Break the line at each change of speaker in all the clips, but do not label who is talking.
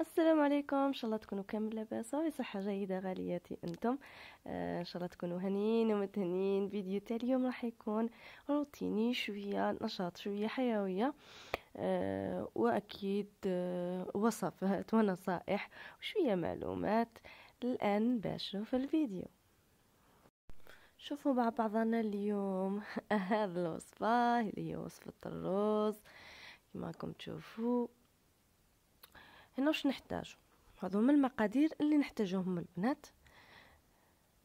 السلام عليكم ان شاء الله تكونوا كامل لاباس وصحه جيده غالياتي انتم آه، ان شاء الله تكونوا هنين ومتهنين فيديو تاع اليوم راح يكون روتيني شويه نشاط شويه حيويه آه، واكيد آه، وصفات ونصائح وشويه معلومات الان باش في الفيديو شوفوا مع بعضنا اليوم هذه الوصفه اللي هي وصفه الرز كما راكم تشوفوا هنا واش نحتاجو هذو هما المقادير اللي نحتاجوهم البنات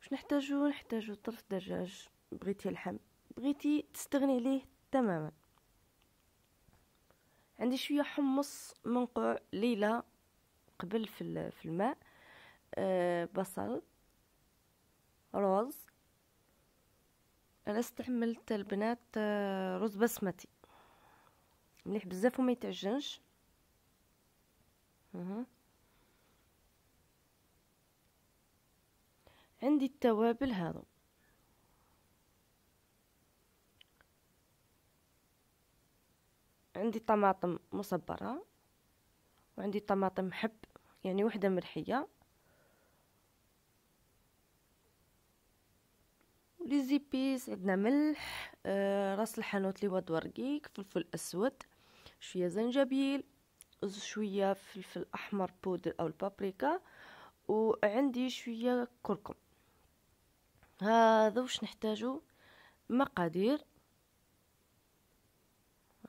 واش نحتاجو نحتاجو طرف دجاج بغيتي لحم بغيتي تستغني عليه تماما عندي شويه حمص منقوع ليله قبل في في الماء أه بصل رز انا استعملت البنات آه، رز بسمتي مليح بزاف وما يتعجنش أه. عندي التوابل هذا عندي طماطم مصبرة وعندي طماطم حب يعني وحدة مرحية وليزيبيس عندنا ملح آه راس الحانوت اللي هو فلفل أسود شوية زنجبيل شويه فلفل احمر بودر او البابريكا وعندي شويه كركم هذا واش نحتاجو مقادير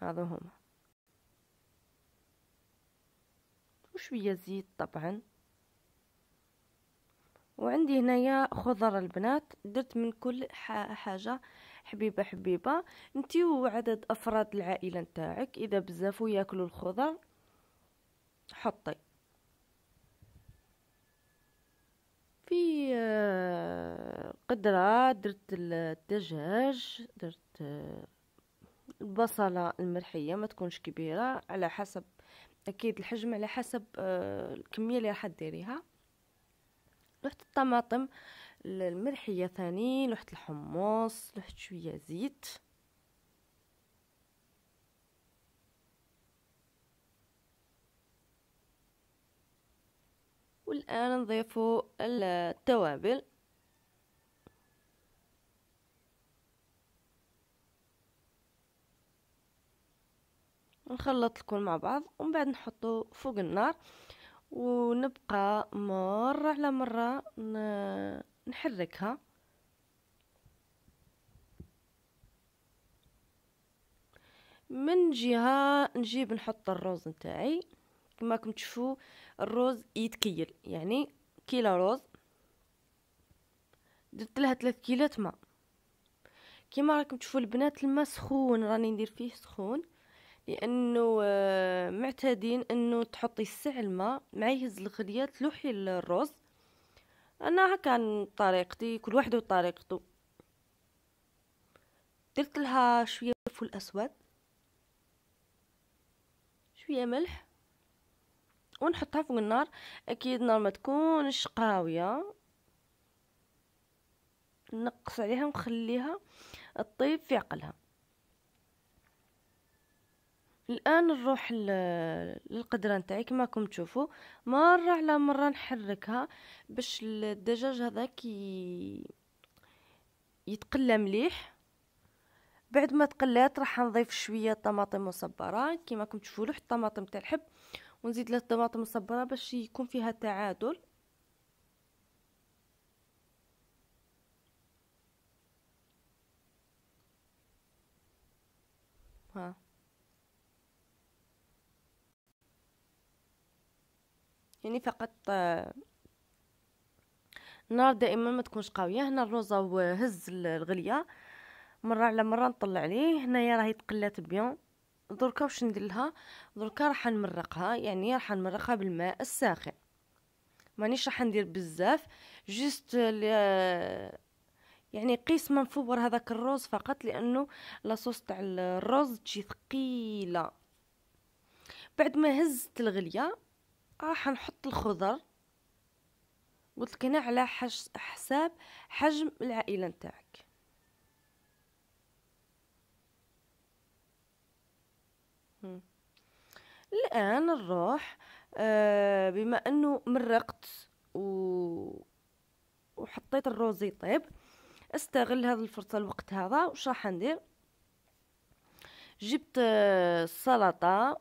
هذا هما وشويه زيت طبعا وعندي هنايا خضر البنات درت من كل حاجه حبيبه حبيبه انتي وعدد افراد العائله نتاعك اذا بزافو ياكلوا الخضر حطي في آه، قدرة درت الدجاج درت آه، البصلة المرحية ما تكونش كبيرة على حسب أكيد الحجم على حسب آه، الكمية اللي راح ديريها رحت الطماطم المرحية ثاني رحت الحمص رحت شوية زيت والآن نضيف التوابل نخلط الكل مع بعض ومن بعد نحطو فوق النار ونبقى مرة على مرة نحركها من جهة نجيب نحط الروز نتاعي كما راكم تشوفوا الروز يتكيل يعني كيلو روز درت لها 3 كيلات ماء كما راكم تشوفوا البنات الماء سخون راني ندير فيه سخون لانه آه، معتادين انه تحطي السع الماء مع يهز الغليه تلوحي الرز انا هكا طريقتي كل واحد وطريقته درت لها شويه فول اسود شويه ملح ونحطها فوق النار اكيد النار ما تكونش قاويه نقص عليها ونخليها تطيب في عقلها الان نروح للقدره نتاعي كما راكم تشوفوا مره على مره نحركها باش الدجاج هذا كي يتقلى مليح بعد ما تقلات راح نضيف شويه طماطم مصبره كما راكم تشوفوا لوح الطماطم تاع الحب ونزيد ثلاث الطماطم مصبرة باش يكون فيها تعادل ها يعني فقط النار آه، دائما ما تكونش قويه هنا الروزه وهز الغليه مره على مره نطلع عليه هنايا راهي تقلات بيان دركا واش نديرلها دركا راح نمرقها يعني راح نمرقها بالماء الساخن مانيش راح ندير بزاف جوست يعني قيس منفور هذاك الرز فقط لانه لاصوص تاع الرز تجي ثقيله بعد ما هزت الغليه راح نحط الخضر قلت لك على على حساب حجم العائله نتاعك الآن نروح آه بما أنه مرقت و... وحطيت الروز يطيب استغل هذه الفرصة الوقت هذا وش راح ندير جبت آه السلطة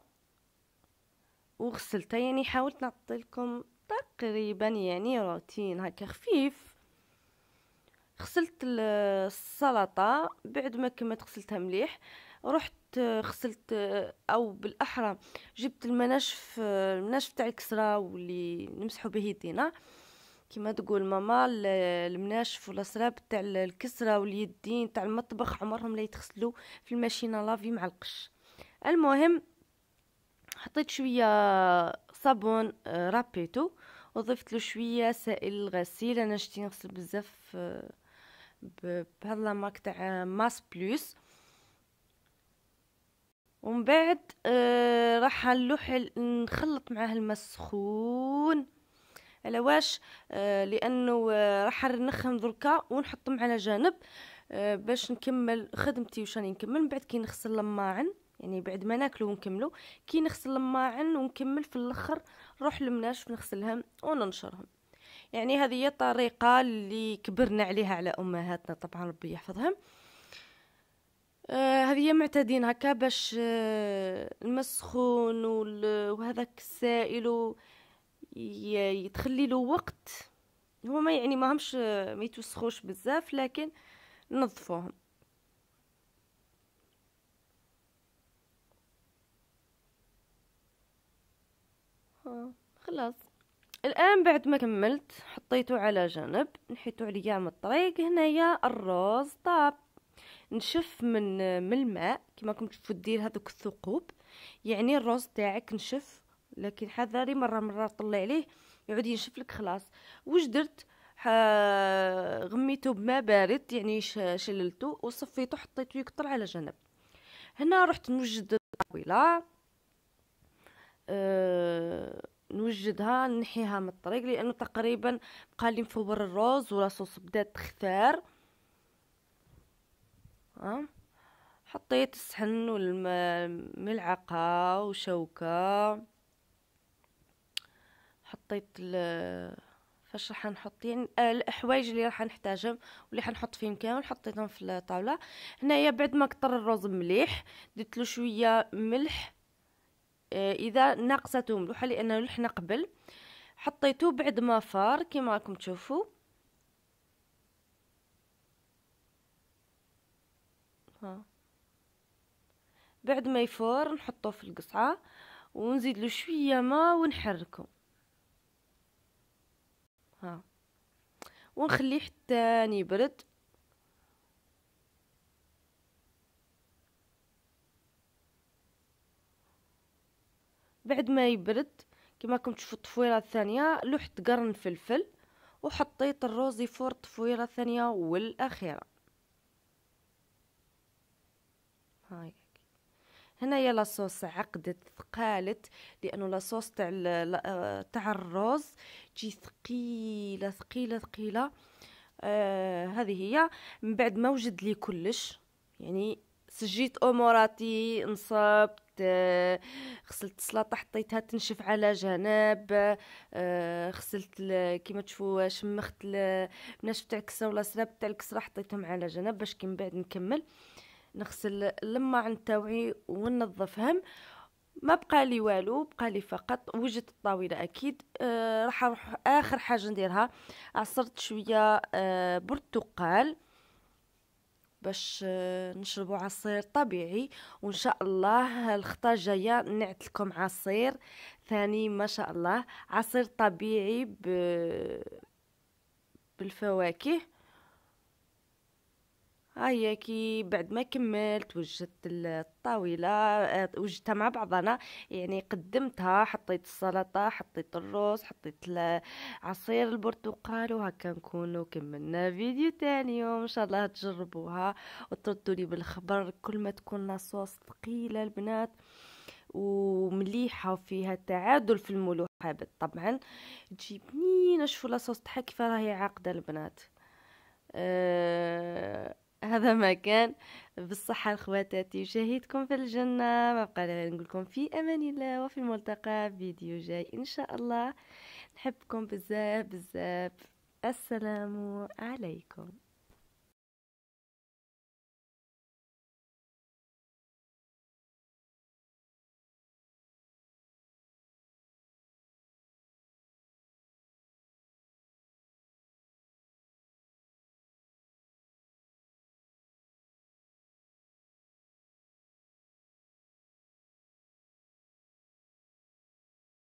وغسلتها يعني حاولت نعطي لكم تقريبا يعني روتين هكا خفيف غسلت آه، السلطة بعد ما كملت غسلتها مليح رحت آه، غسلت آه، او بالاحرى جبت المناشف آه، المناشف تاع الكسره واللي نمسحو به يدينا كما تقول ماما المناشف والاسراب تاع الكسره واليدين تاع المطبخ عمرهم لا يتغسلوا في الماشينه لافي مع القش المهم حطيت شويه صابون رابيتو وضفت له شويه سائل الغسيل انا شتي نغسل بزاف بهذا لاماك تاع ماس بلوس بعد آه، راح نلوح نخلط معاه الماء السخون على واش آه، لانه آه، راح نخم دركا ونحطهم على جانب باش نكمل خدمتي واش راني نكمل من بعد كي نغسل الماعن يعني بعد ما ناكلو ونكملو كي نغسل الماعن ونكمل في الاخر نروح للمناشف نغسلهم وننشرهم يعني هذه هي الطريقه اللي كبرنا عليها على امهاتنا طبعا ربي يحفظهم آه، هذه معتادين هكا باش آه، المسخون وهذاك السائل يتخلي له وقت هو ما يعني ما همش آه، ما يتوسخوش بزاف لكن نظفوهم خلاص الان بعد ما كملت حطيته على جنب نحيته عليا من الطريق هنايا الروز طاب نشف من من الماء كما راكم تشوفوا دير هذوك الثقوب يعني الرز تاعك نشف لكن حذري مره مره طلع عليه يعود ينشف لك خلاص واش درت غميته بماء بارد يعني شللته وصفيته حطيته يقطر على جنب هنا رحت نوجد الطاوله أه نوجدها نحيها من الطريق لانه تقريبا بقى لي مفور الرز ولا صوص بدات تختار أه؟ حطيت الصحن والملعقة وشوكة حطيت فاش راح نحط يعني آه، الحوايج اللي راح نحتاجهم واللي راح نحط فيهم كامل حطيتهم في الطاوله هنايا بعد ما كطر الرز مليح درت له شويه ملح آه، اذا ناقصته ملوحه لانه لحنا قبل حطيته بعد ما فار كما راكم تشوفوا ها بعد ما يفور نحطه في القصعه ونزيد له شويه ماء ونحركه ها ونخليه حتى يبرد بعد ما يبرد كما كنت تشوفوا الطفويره الثانيه لوحت قرن فلفل وحطيت الروز يفور الطفويره الثانيه والاخيره هنا هنايا لاصوص عقدت ثقالت لانه لاصوص تاع آه، تاع الرز تجي ثقيله ثقيله ثقيله آه هذه هي من بعد ما وجد لي كلش يعني سجيت اموراتي نصبت آه غسلت السلطه حطيتها تنشف على جناب آه غسلت كيما تشوفوا شمخت الناشف تاع الكسره ولا سراب تاع الكسره حطيتهم على جناب باش كي من بعد نكمل آه نغسل عن تاوعي وننظفهم ما بقى لي والو بقى لي فقط وجدت الطاوله اكيد آه راح اروح اخر حاجه نديرها عصرت شويه آه برتقال باش آه نشربوا عصير طبيعي وان شاء الله الخطه جايه نعت لكم عصير ثاني ما شاء الله عصير طبيعي ب بالفواكه هيا كي بعد ما كملت وجدت الطاولة آه، وجدتها مع بعضنا يعني قدمتها حطيت السلطة حطيت الرز حطيت عصير البرتقال وهكا نكونوا كملنا فيديو تاني يوم ان شاء الله تجربوها وتردوا لي بالخبر كل ما تكون صوص ثقيلة البنات ومليحة وفيها تعادل في الملوحات طبعا تجي بنينة شوفوا لاصوص تاعها راهي عاقدة البنات أه هذا ما كان بالصحة الخواتاتي شهيدكم في الجنة ما بقى نقول لكم في أمان الله وفي الملتقى فيديو جاي إن شاء الله نحبكم بزاف بزاف السلام عليكم